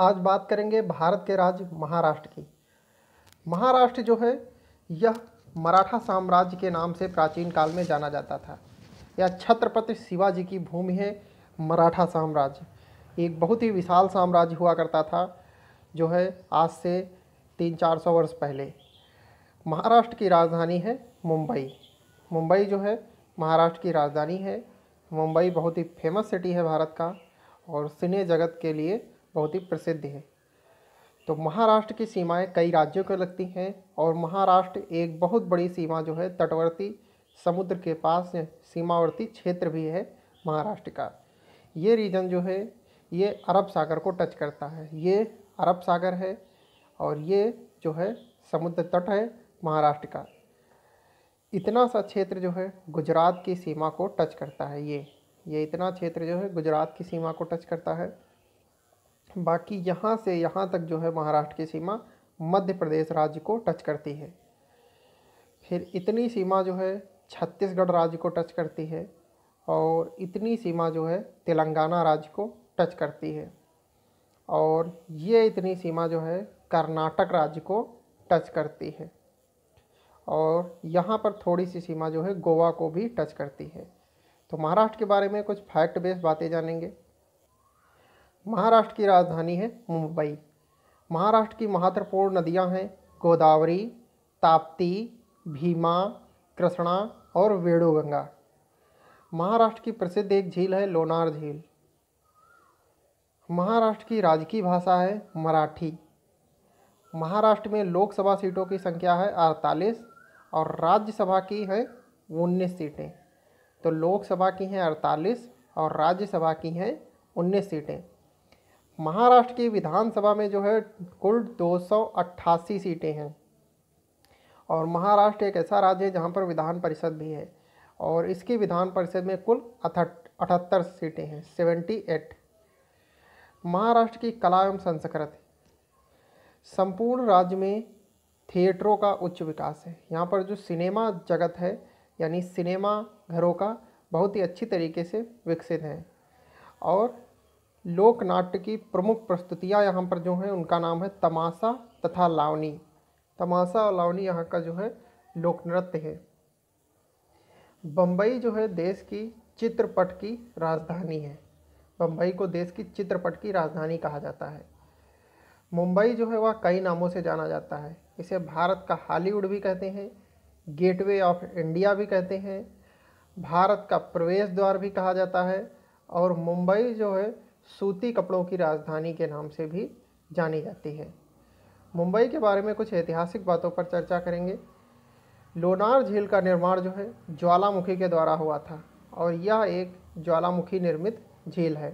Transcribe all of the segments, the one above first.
आज बात करेंगे भारत के राज्य महाराष्ट्र की महाराष्ट्र जो है यह मराठा साम्राज्य के नाम से प्राचीन काल में जाना जाता था यह छत्रपति शिवाजी की भूमि है मराठा साम्राज्य एक बहुत ही विशाल साम्राज्य हुआ करता था जो है आज से तीन चार सौ वर्ष पहले महाराष्ट्र की राजधानी है मुंबई मुंबई जो है महाराष्ट्र की राजधानी है मुंबई बहुत ही फेमस सिटी है भारत का और सिने जगत के लिए बहुत ही प्रसिद्ध है तो महाराष्ट्र की सीमाएं कई राज्यों को लगती हैं और महाराष्ट्र एक बहुत बड़ी सीमा जो है तटवर्ती समुद्र के पास सीमावर्ती क्षेत्र भी है महाराष्ट्र का ये रीजन जो है ये अरब सागर को टच करता है ये अरब सागर है और ये जो है समुद्र तट है महाराष्ट्र का इतना सा क्षेत्र जो है गुजरात की सीमा को टच करता है ये ये इतना क्षेत्र जो है गुजरात की सीमा को टच करता है बाकी यहाँ से यहाँ तक जो है महाराष्ट्र की सीमा मध्य प्रदेश राज्य को टच करती है फिर इतनी सीमा जो है छत्तीसगढ़ राज्य को टच करती है और इतनी सीमा जो है तेलंगाना राज्य को टच करती है और ये इतनी सीमा जो है कर्नाटक राज्य को टच करती है और यहाँ पर थोड़ी सी सीमा जो है गोवा को भी टच करती है तो महाराष्ट्र के बारे में कुछ फैक्ट बेस्ड बातें जानेंगे महाराष्ट्र की राजधानी है मुंबई महाराष्ट्र की महत्वपूर्ण नदियां हैं गोदावरी ताप्ती भीमा कृष्णा और वेणुगंगा महाराष्ट्र की प्रसिद्ध एक झील है लोनार झील महाराष्ट्र की राजकीय भाषा है मराठी महाराष्ट्र में लोकसभा सीटों की संख्या है अड़तालीस और राज्यसभा की है उन्नीस सीटें तो लोकसभा की हैं अड़तालीस और राज्यसभा की हैं उन्नीस सीटें महाराष्ट्र की विधानसभा में जो है कुल 288 सीटें हैं और महाराष्ट्र एक ऐसा राज्य है जहाँ पर विधान परिषद भी है और इसकी विधान परिषद में कुल अठहत्तर सीटें हैं सेवेंटी एट महाराष्ट्र की कला एवं संस्कृति संपूर्ण राज्य में थिएटरों का उच्च विकास है यहाँ पर जो सिनेमा जगत है यानी सिनेमा घरों का बहुत ही अच्छी तरीके से विकसित है और लोक नाट्य की प्रमुख प्रस्तुतियाँ यहाँ पर जो हैं उनका नाम है तमाशा तथा लावनी तमाशा और लावनी यहाँ का जो है लोक नृत्य है बम्बई जो है देश की चित्रपट की राजधानी है बम्बई को देश की चित्रपट की राजधानी कहा जाता है मुंबई जो है वह कई नामों से जाना जाता है इसे भारत का हॉलीवुड भी कहते हैं गेटवे ऑफ इंडिया भी कहते हैं भारत का प्रवेश द्वार भी कहा जाता है और मुंबई जो है सूती कपड़ों की राजधानी के नाम से भी जानी जाती है मुंबई के बारे में कुछ ऐतिहासिक बातों पर चर्चा करेंगे लोनार झील का निर्माण जो है ज्वालामुखी के द्वारा हुआ था और यह एक ज्वालामुखी निर्मित झील है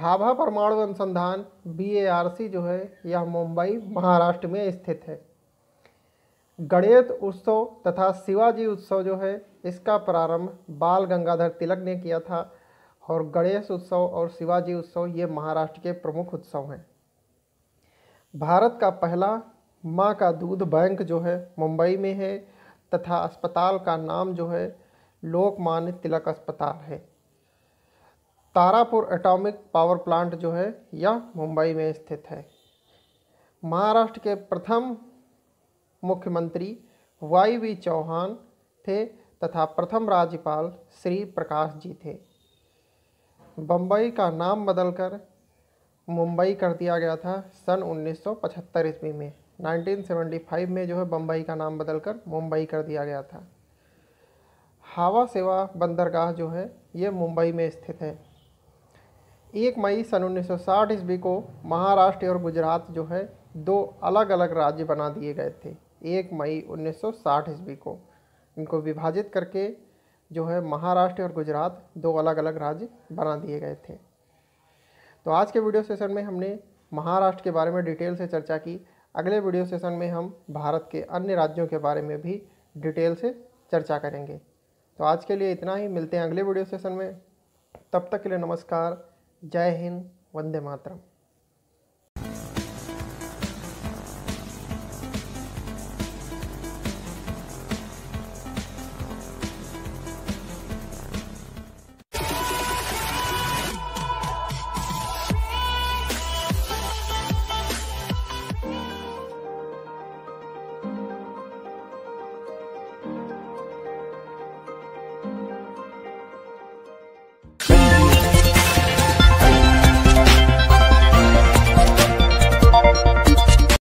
भाभा परमाणु अनुसंधान बी जो है यह मुंबई महाराष्ट्र में स्थित है गणेश उत्सव तथा शिवाजी उत्सव जो है इसका प्रारंभ बाल गंगाधर तिलक ने किया था और गणेश उत्सव और शिवाजी उत्सव ये महाराष्ट्र के प्रमुख उत्सव हैं भारत का पहला माँ का दूध बैंक जो है मुंबई में है तथा अस्पताल का नाम जो है लोकमान्य तिलक अस्पताल है तारापुर एटॉमिक पावर प्लांट जो है यह मुंबई में स्थित है महाराष्ट्र के प्रथम मुख्यमंत्री वाई वी चौहान थे तथा प्रथम राज्यपाल श्री प्रकाश जी थे बम्बई का नाम बदलकर मुंबई कर दिया गया था सन 1975 ईस्वी में 1975 में जो है बम्बई का नाम बदलकर मुंबई कर दिया गया था हवा सेवा बंदरगाह जो है ये मुंबई में स्थित है एक मई सन 1960 ईस्वी को महाराष्ट्र और गुजरात जो है दो अलग अलग राज्य बना दिए गए थे एक मई 1960 ईस्वी को इनको विभाजित करके जो है महाराष्ट्र और गुजरात दो अलग अलग राज्य बना दिए गए थे तो आज के वीडियो सेशन में हमने महाराष्ट्र के बारे में डिटेल से चर्चा की अगले वीडियो सेशन में हम भारत के अन्य राज्यों के बारे में भी डिटेल से चर्चा करेंगे तो आज के लिए इतना ही मिलते हैं अगले वीडियो सेशन में तब तक के लिए नमस्कार जय हिंद वंदे मातरम